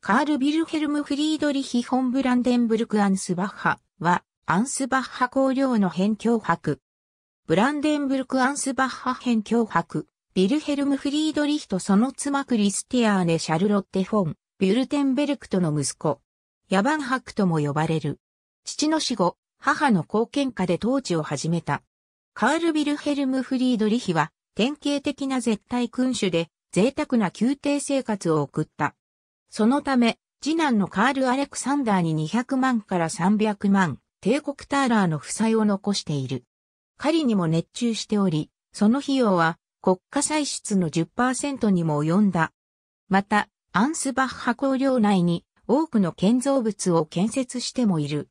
カール・ビルヘルム・フリードリヒ・ホン・ブランデンブルク・アンスバッハは、アンスバッハ公領の辺境博。ブランデンブルク・アンスバッハ辺境博、ビルヘルム・フリードリヒとその妻クリスティアーネ・シャルロッテ・フォン、ビュルテンベルクとの息子、ヤ野蛮博とも呼ばれる。父の死後、母の貢献下で統治を始めた。カール・ビルヘルム・フリードリヒは、典型的な絶対君主で、贅沢な宮廷生活を送った。そのため、次男のカール・アレクサンダーに200万から300万、帝国ターラーの負債を残している。狩りにも熱中しており、その費用は国家歳出の10%にも及んだ。また、アンスバッハ公領内に多くの建造物を建設してもいる。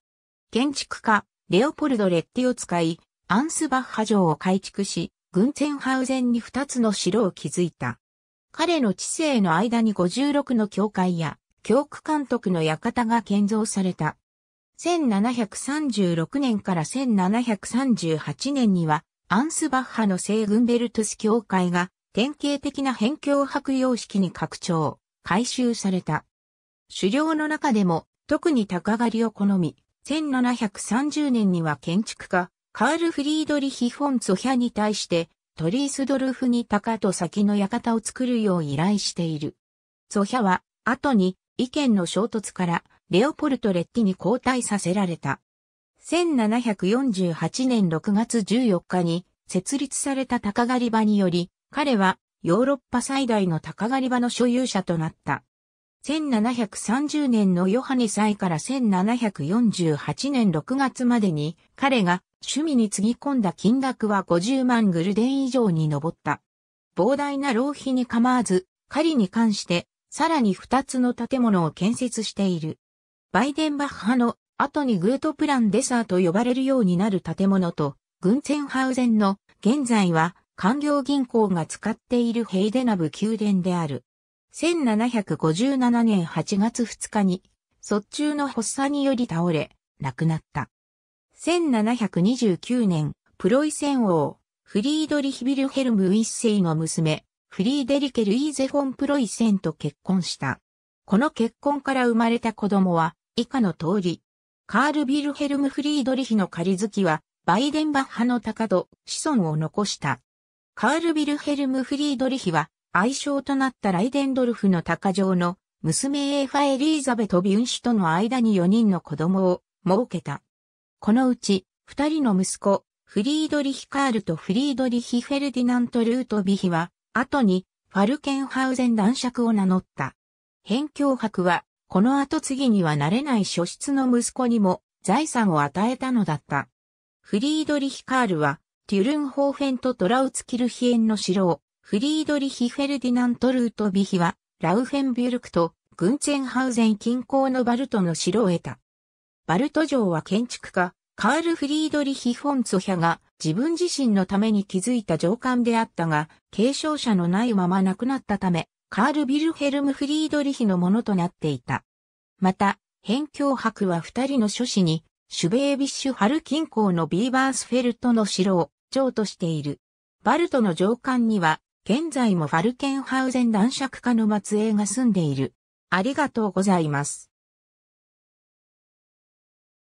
建築家、レオポルド・レッティを使い、アンスバッハ城を改築し、軍船ハウゼンに2つの城を築いた。彼の知性の間に56の教会や、教区監督の館が建造された。1736年から1738年には、アンスバッハの聖軍ベルトス教会が、典型的な辺境白様式に拡張、改修された。狩猟の中でも、特に鷹狩りを好み、1730年には建築家、カール・フリードリヒ・フォン・ォヒャに対して、トリースドルフに鷹と先の館を作るよう依頼している。ゾヒャは、後に意見の衝突から、レオポルト・レッティに交代させられた。1748年6月14日に設立された鷹狩り場により、彼はヨーロッパ最大の鷹狩り場の所有者となった。1730年のヨハネ祭から1748年6月までに、彼が趣味につぎ込んだ金額は50万グルデン以上に上った。膨大な浪費に構わず、狩りに関して、さらに2つの建物を建設している。バイデンバッハの後にグートプランデサーと呼ばれるようになる建物と、軍船ハウゼンの現在は官業銀行が使っているヘイデナブ宮殿である。1757年8月2日に、卒中の発作により倒れ、亡くなった。1729年、プロイセン王、フリードリヒ・ビルヘルム・ウィッセイの娘、フリーデリケ・ルイーゼ・フォン・プロイセンと結婚した。この結婚から生まれた子供は、以下の通り、カール・ビルヘルム・フリードリヒの仮好きは、バイデンバッハの高戸、子孫を残した。カール・ビルヘルム・フリードリヒは、愛称となったライデンドルフの鷹城の娘エーファ・エリーザベト・ビュンシュとの間に4人の子供を設けた。このうち、2人の息子、フリードリヒ・カールとフリードリヒ・フェルディナント・ルート・ビヒは、後にファルケンハウゼン男爵を名乗った。辺境伯は、この後次にはなれない初出の息子にも財産を与えたのだった。フリードリヒ・カールは、テュルンホーフェンとトラウツキルヒエンの城をフリードリヒ・フェルディナント・ルート・ビヒは、ラウフェンビュルクとグンツェンハウゼン近郊のバルトの城を得た。バルト城は建築家、カール・フリードリヒ・フォンツォヒャが自分自身のために築いた城館であったが、継承者のないまま亡くなったため、カール・ビルヘルム・フリードリヒのものとなっていた。また、辺境博は二人の諸子に、シュベービッシュ・ハル近郊のビーバースフェルトの城を城としている。バルトの城館には、現在もファルケンハウゼン男爵家の末裔が住んでいる。ありがとうございます。